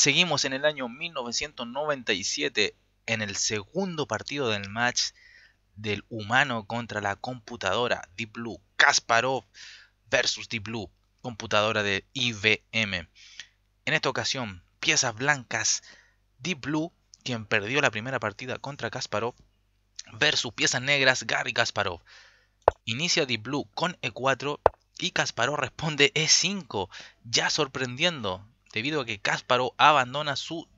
Seguimos en el año 1997 en el segundo partido del match del humano contra la computadora Deep Blue, Kasparov versus Deep Blue, computadora de IBM. En esta ocasión, piezas blancas, Deep Blue, quien perdió la primera partida contra Kasparov, versus piezas negras, Gary Kasparov. Inicia Deep Blue con E4 y Kasparov responde E5, ya sorprendiendo debido a que Cásparo abandona su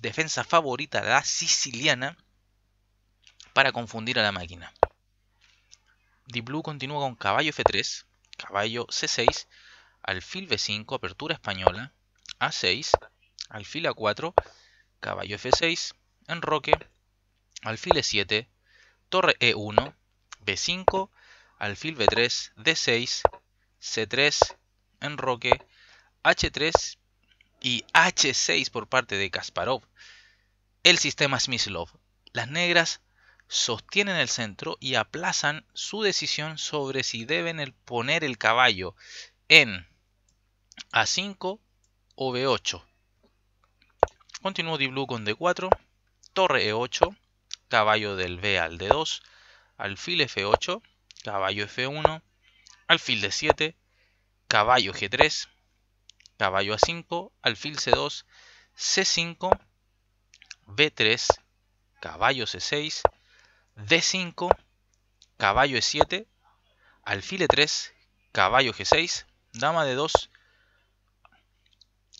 defensa favorita, la siciliana, para confundir a la máquina. Deep Blue continúa con caballo F3, caballo C6, alfil B5, apertura española, A6, alfil A4, caballo F6, enroque, alfil E7, torre E1, B5, alfil B3, D6, C3, enroque, H3 y H6 por parte de Kasparov. El sistema Smyslov. Las negras sostienen el centro y aplazan su decisión sobre si deben poner el caballo en A5 o B8. continúo Di blue con D4, torre E8, caballo del B al D2, alfil F8, caballo F1, alfil D7, caballo G3, caballo a 5, alfil c2, c5, b3, caballo c6, d5, caballo e7, alfil e3, caballo g6, dama d 2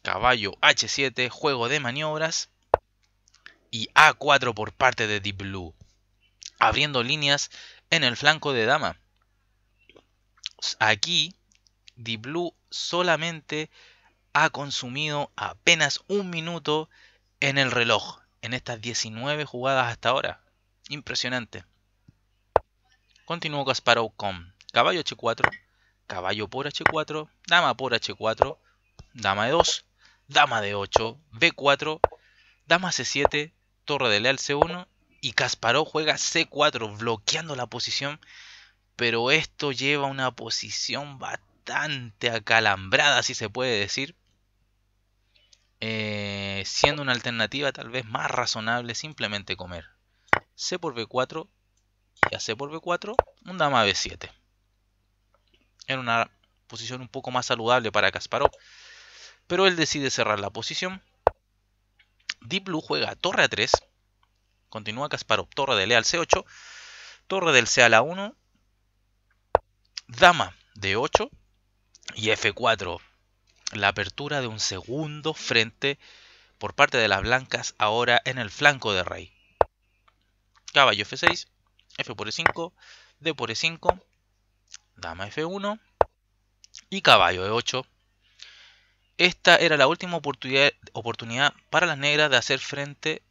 caballo h7, juego de maniobras y a4 por parte de Deep Blue, abriendo líneas en el flanco de dama. Aquí Deep Blue solamente ha consumido apenas un minuto en el reloj, en estas 19 jugadas hasta ahora. Impresionante. Continúa Kasparov con caballo h4, caballo por h4, dama por h4, dama de 2, dama de 8, b4, dama c7, torre de leal c1 y Kasparov juega c4 bloqueando la posición, pero esto lleva una posición bastante bastante acalambrada, si se puede decir, eh, siendo una alternativa tal vez más razonable simplemente comer C por B4 y a C por B4 un dama B7. Era una posición un poco más saludable para Kasparov, pero él decide cerrar la posición. Deep Blue juega torre a 3, continúa Kasparov, torre de E al C8, torre del C a la 1, dama de 8 y F4, la apertura de un segundo frente por parte de las blancas ahora en el flanco de rey. Caballo F6, F por E5, D por E5, dama F1 y caballo E8. Esta era la última oportunidad, para las negras de hacer frente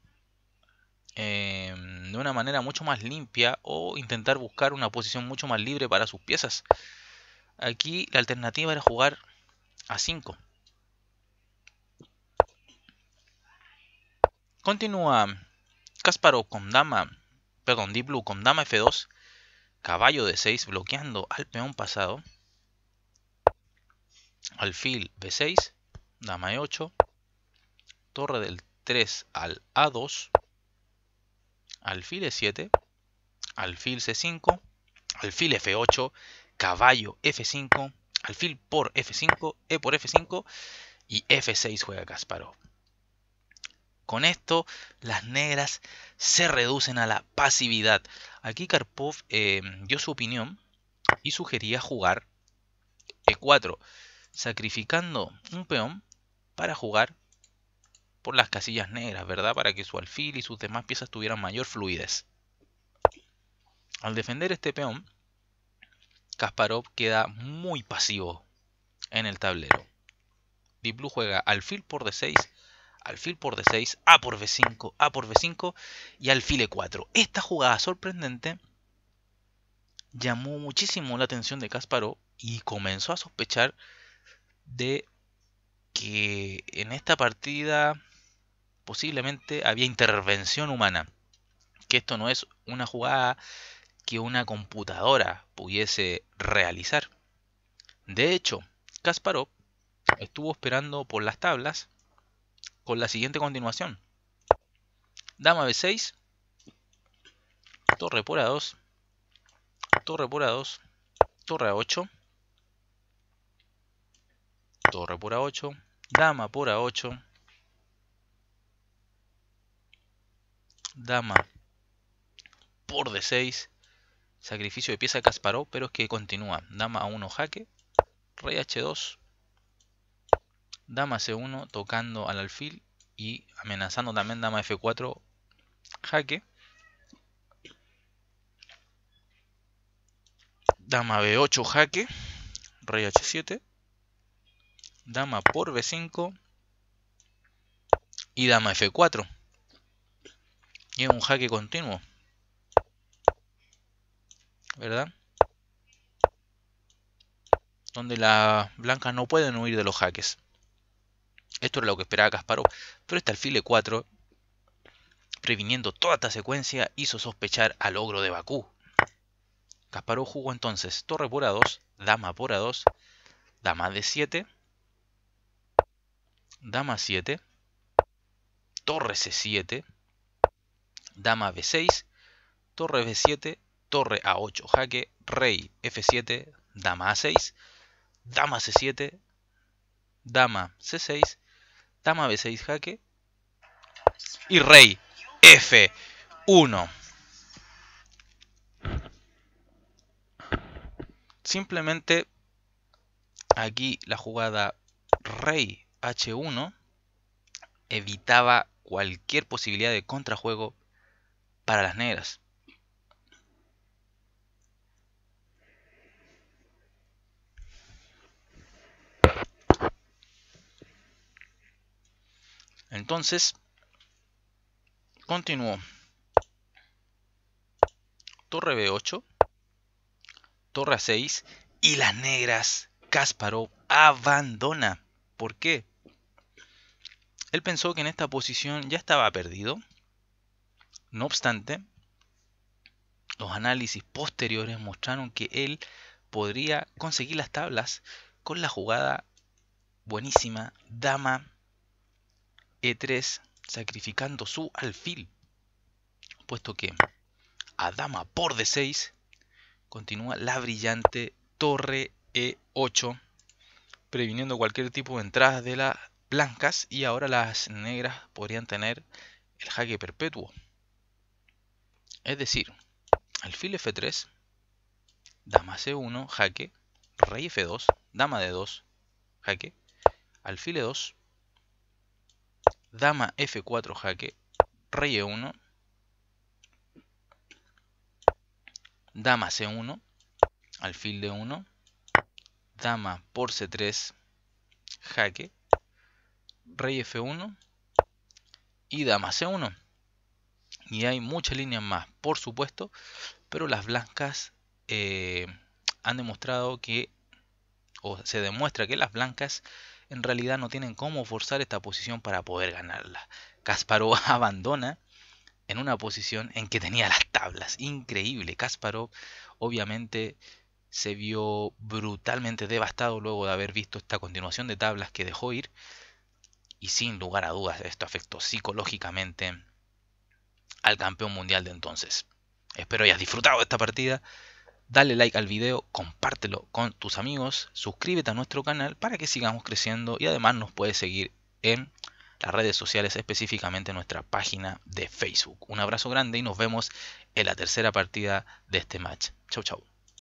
em, de una manera mucho más limpia o intentar buscar una posición mucho más libre para sus piezas. Aquí la alternativa era jugar a 5. Continúa Kasparov con dama, perdón, Deep Blue con dama F2, caballo de 6 bloqueando al peón pasado. Alfil B6, dama E8, torre del 3 al A2, alfil E7, alfil C5, alfil F8, caballo F5, alfil por F5, E por F5 y F6 juega Kasparov. Con esto, las negras se reducen a la pasividad. Aquí Karpov eh, dio su opinión y sugería jugar E4, sacrificando un peón para jugar por las casillas negras, ¿verdad? Para que su alfil y sus demás piezas tuvieran mayor fluidez. Al defender este peón, Kasparov queda muy pasivo en el tablero. Deep Blue juega alfil por d6, alfil por d6, a por b5, a por b5 y alfil e4. Esta jugada sorprendente llamó muchísimo la atención de Kasparov y comenzó a sospechar de que en esta partida posiblemente había intervención humana. Que esto no es una jugada que una computadora pudiese realizar. De hecho, Kasparov estuvo esperando por las tablas con la siguiente continuación. Dama B6, torre por A2, torre por A2, torre A8, torre por A8, dama por A8, dama por D6, Sacrificio de pieza de pero es que continúa. Dama A1 jaque. Rey H2. Dama C1 tocando al alfil y amenazando también Dama F4 jaque. Dama B8 jaque. Rey H7. Dama por B5. Y Dama F4. Y es un jaque continuo. ¿verdad? Donde las blancas no pueden huir de los jaques. Esto era lo que esperaba Kasparov, pero este alfil E4, previniendo toda esta secuencia, hizo sospechar al ogro de Bakú. Kasparov jugó entonces torre por A2, dama por A2, dama D7, dama 7, torre C7, dama B6, torre B7, torre a 8, jaque, rey f7, dama a 6, dama c7, dama c6, dama b6 jaque y rey f1. Simplemente aquí la jugada rey h1 evitaba cualquier posibilidad de contrajuego para las negras. Entonces, continuó, Torre B8, torre A6 y las negras. Kasparov abandona. ¿Por qué? Él pensó que en esta posición ya estaba perdido. No obstante, los análisis posteriores mostraron que él podría conseguir las tablas con la jugada buenísima dama e3 sacrificando su alfil, puesto que a dama por D6 continúa la brillante torre E8, previniendo cualquier tipo de entrada de las blancas y ahora las negras podrían tener el jaque perpetuo. Es decir, alfil F3, dama C1, jaque, rey F2, dama D2, jaque, alfil E2, dama f4 jaque, rey e1, dama c1, alfil d1, dama por c3 jaque, rey f1 y dama c1. Y hay muchas líneas más, por supuesto, pero las blancas eh, han demostrado que, o se demuestra que las blancas en realidad no tienen cómo forzar esta posición para poder ganarla. Kasparov abandona en una posición en que tenía las tablas. Increíble. Kasparov obviamente se vio brutalmente devastado luego de haber visto esta continuación de tablas que dejó ir. Y sin lugar a dudas esto afectó psicológicamente al campeón mundial de entonces. Espero hayas disfrutado de esta partida dale like al video, compártelo con tus amigos, suscríbete a nuestro canal para que sigamos creciendo y además nos puedes seguir en las redes sociales, específicamente en nuestra página de Facebook. Un abrazo grande y nos vemos en la tercera partida de este match. Chau, chau.